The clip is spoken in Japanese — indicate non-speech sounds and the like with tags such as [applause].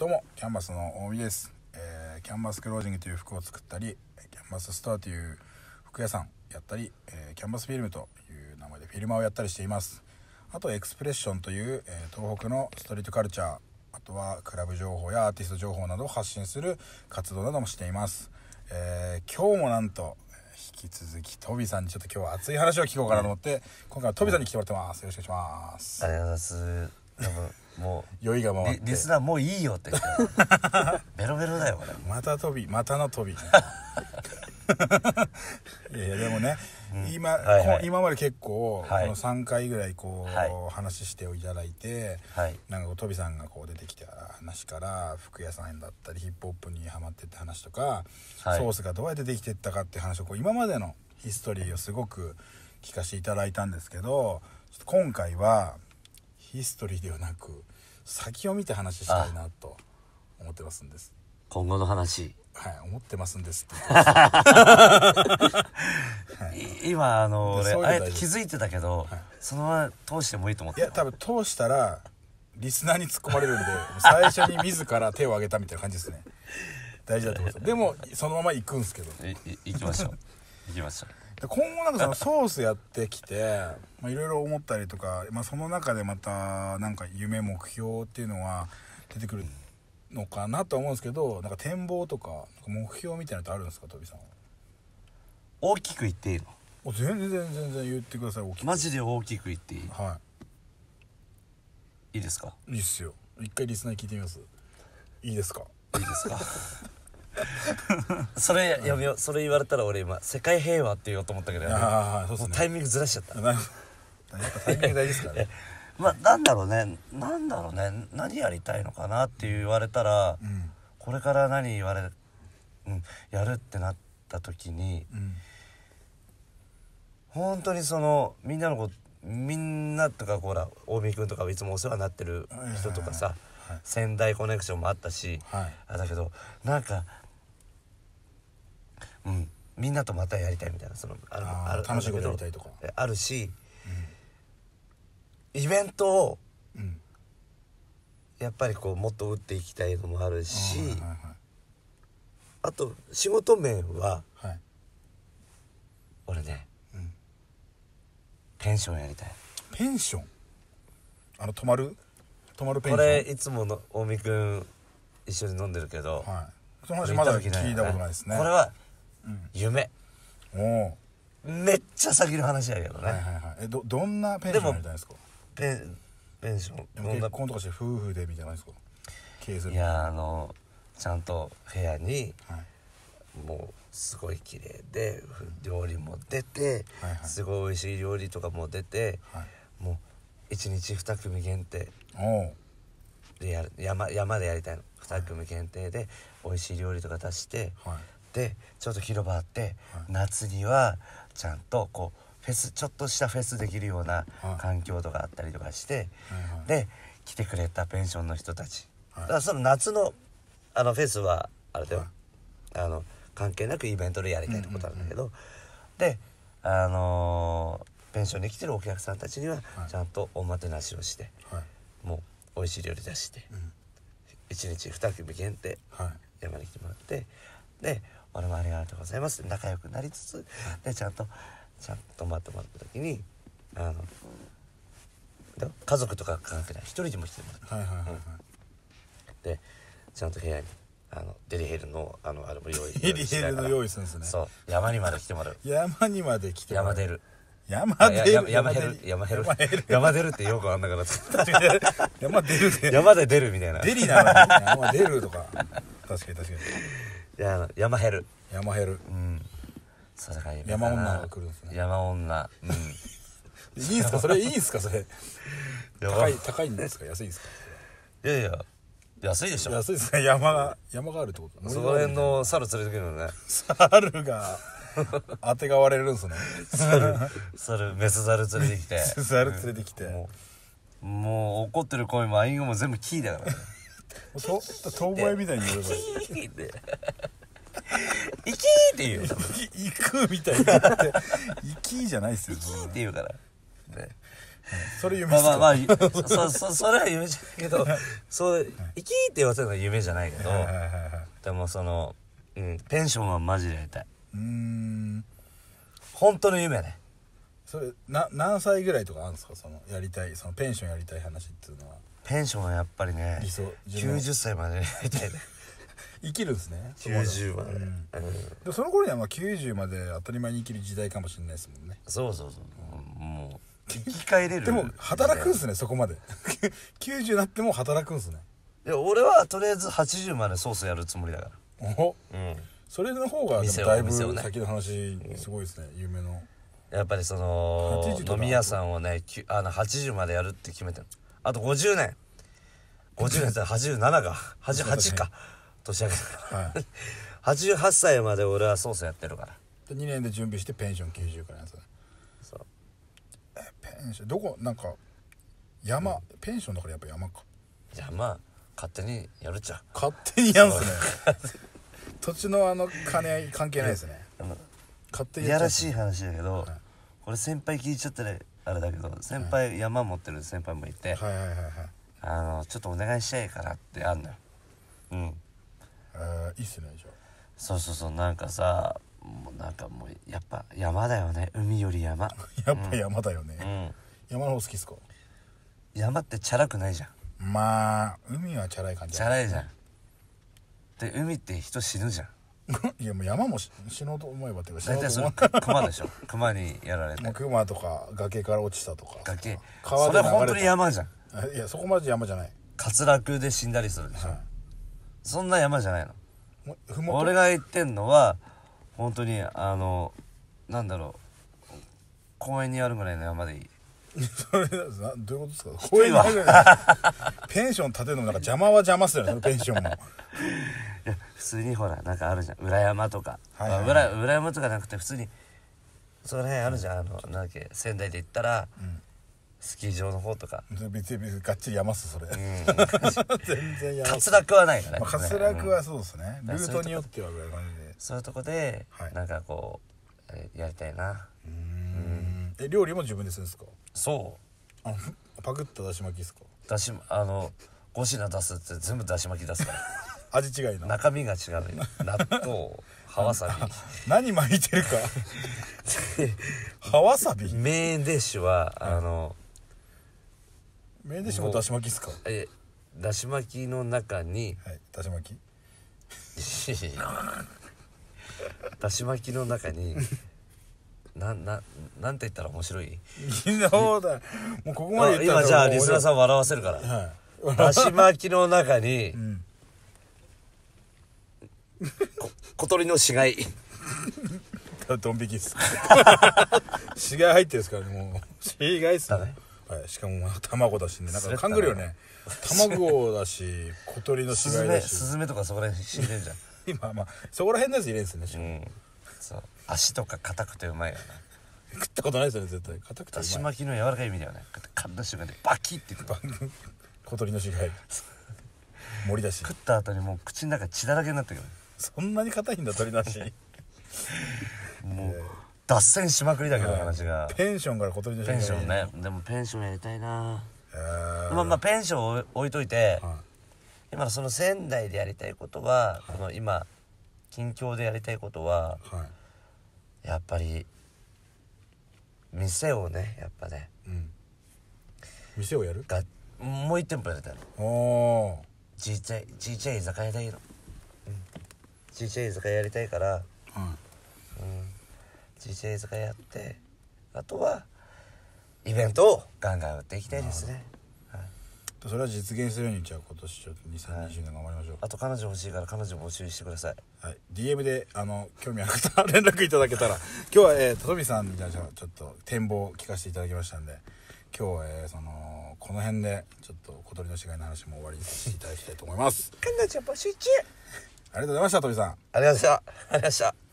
どうも、キャンバスの大見です。えー、キャンバスクロージングという服を作ったり、キャンバスストアという服屋さんやったり、えー、キャンバスフィルムという名前でフィルマをやったりしています。あと、エクスプレッションという、えー、東北のストリートカルチャー、あとはクラブ情報やアーティスト情報などを発信する活動などもしています。え今日もなんと、引き続きトビさんにちょっと今日は熱い話を聞こうかなと思って、今回はトビさんに来てもらってます。よろしくお願いします。ありがとうございます。多分もう酔いが回ってリリスナーもういいよって [laughs] ベロベロだよこれまた飛びまたの飛び [laughs] いやでもね、うん、今、はいはい、今まで結構、はい、この3回ぐらいこう、はい、話していただいて、はい、なんかトビさんがこう出てきた話から服屋さんだったりヒップホップにはまってって話とか、はい、ソースがどうやってできてったかって話をこう今までのヒストリーをすごく聞かせていただいたんですけど今回はヒストリーではなく先を見て話したいなと思ってますんです今後の話はい思ってますんですって [laughs] 今あの俺あえて気づいてたけど、はい、そのまま通してもいいと思っていや多分通したらリスナーに突っ込まれるんで最初に自ら手を挙げたみたいな感じですね大事だと思いますでもそのまま行くんですけど [laughs] いいきましょう行きましょう今後なんかそのソースやってきていろいろ思ったりとか、まあ、その中でまたなんか夢目標っていうのは出てくるのかなと思うんですけどなんか展望とか目標みたいなのってあるんですか飛びさん大きく言っていいの全然全然言ってください大きくマジで大きく言っていいはいいいですかいいっすよ一回リスナー聞いてみますいいですかいいですか [laughs] それやめよそれ言われたら俺今「世界平和」って言おうと思ったけど、ね、そうすねタイミングずらしちゃったやっぱタイミング大事ですからね [laughs] まあなんだろうねなんだろうね何やりたいのかなって言われたら、うん、これから何言われ、うん、やるってなった時に、うん、本当にそのみんなのことみんなとかほら大見君とかいつもお世話になってる人とかさ、はい、仙台コネクションもあったし、はい、あだけどなんかうん、みんなとまたやりたいみたいなそのあるある楽しいことやりたいとかあるし、うん、イベントを、うん、やっぱりこうもっと打っていきたいのもあるし、はいはいはい、あと仕事面は、はい、俺ね、うん、ペンションやりたいペンションあの泊まる泊まるペンションこれいつもの近江君一緒に飲んでるけど、はい、その話まだ聞いたことないですねこれは夢おめっちゃ先の話やけどね、はいはいはいえどどんなペンションやたいんですかペンペンション結婚とかして夫婦でみたいないですか経営するいやあのちゃんと部屋に、はいもうすごい綺麗で料理も出て、はいはいすごい美味しい料理とかも出て、はいもう1日2組限定おでやる山山でやりたいの2組限定で美味しい料理とか出して、はいってちょっと広場あって、はい、夏にはちゃんとこうフェスちょっとしたフェスできるような環境とかあったりとかして、はいはい、で来てくれたペンションの人たち、だからその夏のあのフェスはあれだよ、あの関係なくイベントでやりたいってことなんだけど、であのー、ペンションに来てるお客さんたちにはちゃんとおもてなしをして、もう美味しい料理出して、うん、1日2組限定山に来てもらってで俺もありがとうございます仲良くなりつつでちゃんとちゃんと待ってもらった時にあの家族とか関係ない一人でも来てもらう、はいはいはいはい、でちゃんと部屋にあのデリヘルのあのあれも用意 [laughs] デリヘルの用意するんですねそう山にまで来てもらう山にまで来てもらう山出る山出る山出る山出る山出るってよくあんなから [laughs] 山出る山で出るみたいなデリなのに山出るとか確かに確かにや山減る山減るうんそうだ山女が来るんですね山女うん [laughs] いいんすかそれいいんすかそれ [laughs] 高い高いんですか安いんですかいやいや安いでしょ安いですね山が山があるってこと [laughs] その辺の猿連れてくるのね猿があてがわれるんすね猿猿メス猿連れてきて猿連れてきて、うん、もう怒ってる声もアインゴも全部キーだからねと遠吠えみたいに言えばいい行きーって言うよ行くみたいになって行きじゃないっすよ行きーって言うからねそれ夢まあまあまあそそれは夢じゃないけどそう生きって言わせるのは夢じゃないけどでもその、うん、ペンションはマジでやりたいうん本当の夢やねそれな何歳ぐらいとかあるんですかそのやりたいそのペンションやりたい話っていうのはペンションはやっぱりね90歳までやりたいね生きるんですね90まで、うんでその頃にはまあ90まで当たり前に生きる時代かもしれないですもんねそうそうそう、もう生き返れるでも働くんすねそこまで90 [laughs] になっても働くんすねいや俺はとりあえず80までソースやるつもりだかおらうんそれの方がでもだいぶ先の話すごいですね夢のやっぱりその飲み屋さんをねあの80までやるって決めてるあと50年50年って87か88か年明けたから、はい、88歳まで俺はソースやってるからで2年で準備してペンション90からやつそうえペンションどこなんか山、うん、ペンションだからやっぱ山か山勝手にやるっちゃ勝手にやんすね [laughs] 土地のあの金関係ないですね、勝手にやらしい話だけど、はい、これ先輩聞いちゃったらあれだけど先輩山持ってる先輩もいて、はいはいはいはい、あのちょっとお願いしたいからってあんのようんいいっすねじゃあそうそうそうなんかさもうなんかもうやっぱ山だよね海より山 [laughs] やっぱ山だよね、うん、山の方好きっすか山ってチャラくないじゃんまあ海はチャラい感じ、チャラいじゃんで海って人死ぬじゃん [laughs] いやもう山も死のうと思えばって大体そク熊でしょ熊にやられて [laughs] 熊とか崖から落ちたとか崖川でそれ本当に山じゃんいやそこまで山じゃない滑落で死んだりするでしょ、はいそんな山じゃないの俺が言ってんのは本当にあのなんだろう公園にあるぐらいの山でいい [laughs] それなどういうことですか [laughs] 公園にペンション建てるのなんか邪魔は邪魔っすよねペンションもいや普通にほらなんかあるじゃん裏山とか、はいはいはいまあ、裏裏山とかなくて普通にその辺あるじゃんあのなんだっけ仙台で行ったら、うんスキー場の方とか別にすそれ、うん、[laughs] 全然やま滑落はないよね、まあ、滑落はそうですね、うん、ルートによってはぐらいでそういうとこで、はい、なんかこうやりたいなうんえ料理も自分でするんですかそうあパクっただし巻きですかだしあの5品出すって全部だし巻き出すから [laughs] 味違いの中身が違う納豆葉わさび何巻いてるか葉わさびはあの、メイデシもだし巻きですかえだし巻きの中にはいだし巻き [laughs] だし巻きの中になななんて言ったら面白いそうだもうここまで今じゃあリスナーさん笑わせるから、はい、だし巻きの中に、うん、小鳥の死骸ドン引きっす [laughs] 死骸入ってるっすからねもう [laughs] 死骸っすねはい、しかも卵だしねなんか勘ぐるよね卵だし [laughs] 小鳥の死骸だしスズメとかそこら辺死んでんじゃん [laughs] 今まあそこら辺のやつ入れんすね、うん、そう足とか硬くてうまいよな食ったことないですよね絶対硬くてだし巻きの柔らかい意味だよね噛んだ瞬間でバキって [laughs] 小鳥の死骸盛り出し食った後にもう口の中血だらけになったけどそんなに硬いんだ鳥だしもう、えー脱線しまくりだけど話がペンションから小鳥のペンションねでもペンションやりたいなまあまあペンションを置いといて、今その仙台でやりたいことは、この今近況でやりたいことは、やっぱり店をねやっぱね、店をやるがもう一店舗やりたいのおちっちゃいちっちゃい居酒屋だけど、ちっちゃい居酒屋やりたいから、うん DJ 使いやってあとはイベントをガンガン打っていきたいですね、はい、それは実現するようにじゃあ今年ちょっと2020年頑張りましょう、はい、あと彼女欲しいから彼女募集してください、はい、DM であの興味ある方連絡いただけたら [laughs] 今日はえー、ととみさんじゃいちょっと展望を聞かせていただきましたんで今日は、えー、そのこの辺でちょっと小鳥の死骸の話も終わりにさせていただきたいと思います彼女募集中ありがとうございましたとびさんありがとうございましたありがとうございました